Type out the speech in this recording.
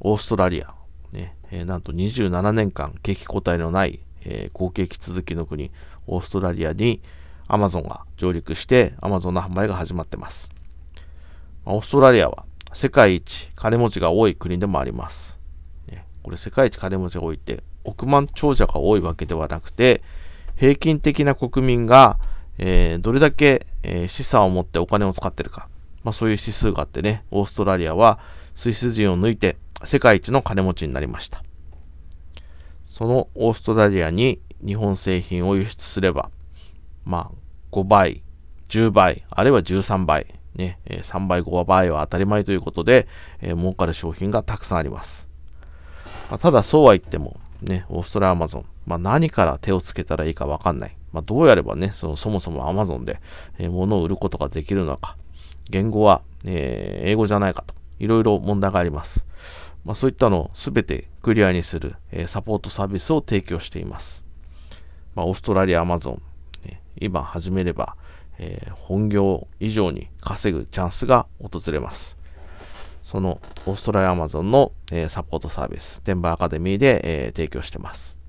オーストラリア、ねえー、なんと27年間景気後退のない、えー、好景気続きの国、オーストラリアにアマゾンが上陸して、アマゾンの販売が始まってます。オーストラリアは世界一金持ちが多い国でもあります。ね、これ世界一金持ちが多いって、億万長者が多いわけではなくて、平均的な国民が、えー、どれだけ、え資産を持ってお金を使ってるか、まあ、そういう指数があってね、オーストラリアはスイス人を抜いて世界一の金持ちになりました。そのオーストラリアに日本製品を輸出すれば、まあ、5倍、10倍、あるいは13倍、ね、3倍、5倍は当たり前ということで、えー、儲かる商品がたくさんあります。まあ、ただ、そうは言っても、ね、オーストラリアアマゾン、まあ、何から手をつけたらいいかわかんない。まあ、どうやればね、そのそもそもアマゾンで、えー、物を売ることができるのか。言語は、えー、英語じゃないかと。いろいろ問題があります。まあ、そういったのをすべてクリアにする、えー、サポートサービスを提供しています。まあ、オーストラリア、アマゾン、今始めれば、えー、本業以上に稼ぐチャンスが訪れます。そのオーストラリアアマゾンの、えー、サポートサービス、テンバーアカデミーで、えー、提供してます。